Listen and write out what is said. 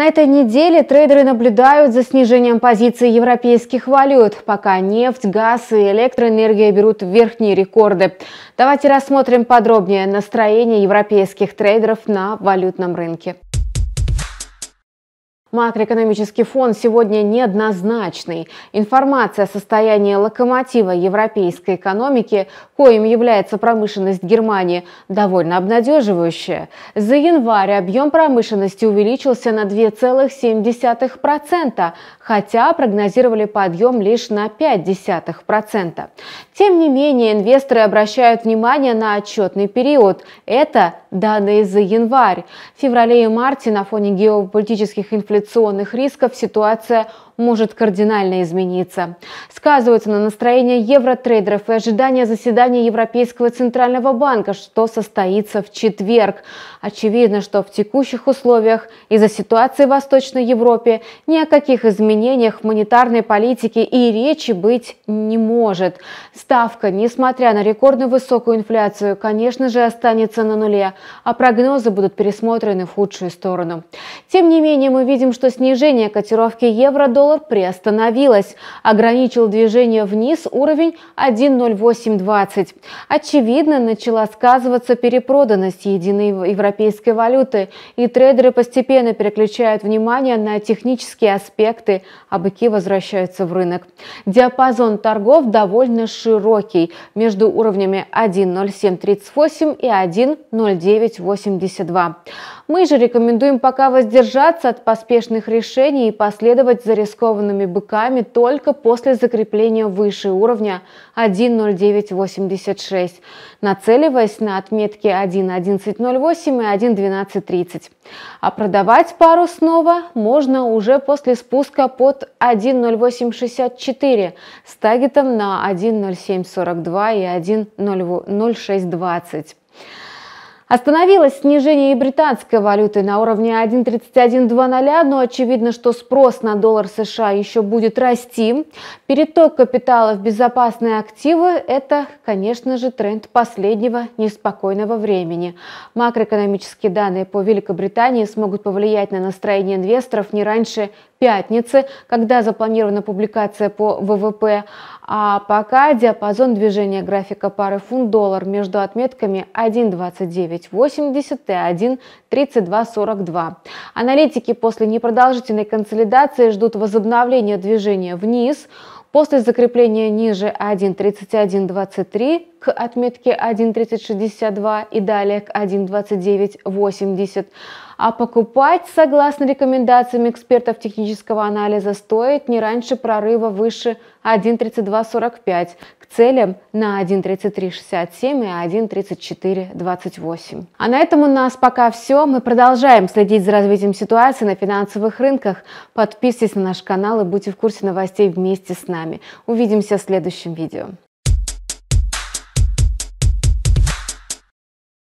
На этой неделе трейдеры наблюдают за снижением позиций европейских валют, пока нефть, газ и электроэнергия берут верхние рекорды. Давайте рассмотрим подробнее настроение европейских трейдеров на валютном рынке. Макроэкономический фон сегодня неоднозначный. Информация о состоянии локомотива европейской экономики, коим является промышленность Германии, довольно обнадеживающая. За январь объем промышленности увеличился на 2,7%, хотя прогнозировали подъем лишь на 0,5%. Тем не менее, инвесторы обращают внимание на отчетный период. Это данные за январь. В феврале и марте на фоне геополитических инфляционных рисков ситуация может кардинально измениться. Сказываются на настроение евротрейдеров и ожидание заседания Европейского центрального банка, что состоится в четверг. Очевидно, что в текущих условиях из-за ситуации в Восточной Европе ни о каких изменениях в монетарной политике и речи быть не может. Ставка, несмотря на рекордно высокую инфляцию, конечно же, останется на нуле, а прогнозы будут пересмотрены в худшую сторону. Тем не менее, мы видим, что снижение котировки евро-доллар приостановилось, ограничил движение вниз уровень 1.0820. Очевидно, начала сказываться перепроданность единой европейской валюты, и трейдеры постепенно переключают внимание на технические аспекты, а быки возвращаются в рынок. Диапазон торгов довольно широкий, между уровнями 1.0738 и 1.09. 982. Мы же рекомендуем пока воздержаться от поспешных решений и последовать за рискованными быками только после закрепления выше уровня 1.0986, нацеливаясь на отметки 1.1108 и 1.1230. А продавать пару снова можно уже после спуска под 1.0864 с тагетом на 1.0742 и 1.0620. Остановилось снижение и британской валюты на уровне 1.3120, но очевидно, что спрос на доллар США еще будет расти. Переток капитала в безопасные активы – это, конечно же, тренд последнего неспокойного времени. Макроэкономические данные по Великобритании смогут повлиять на настроение инвесторов не раньше пятницы, когда запланирована публикация по ВВП. А пока диапазон движения графика пары фунт-доллар между отметками 1.2980 и 1.3242. Аналитики после непродолжительной консолидации ждут возобновления движения вниз – После закрепления ниже 1.31.23 к отметке 1.3062 и далее к 1.29.80, а покупать, согласно рекомендациям экспертов технического анализа, стоит не раньше прорыва выше 1.32.45 к целям на 1.33.67 и 1.34.28. А на этом у нас пока все. Мы продолжаем следить за развитием ситуации на финансовых рынках. Подписывайтесь на наш канал и будьте в курсе новостей вместе с нами нами. Увидимся в следующем видео.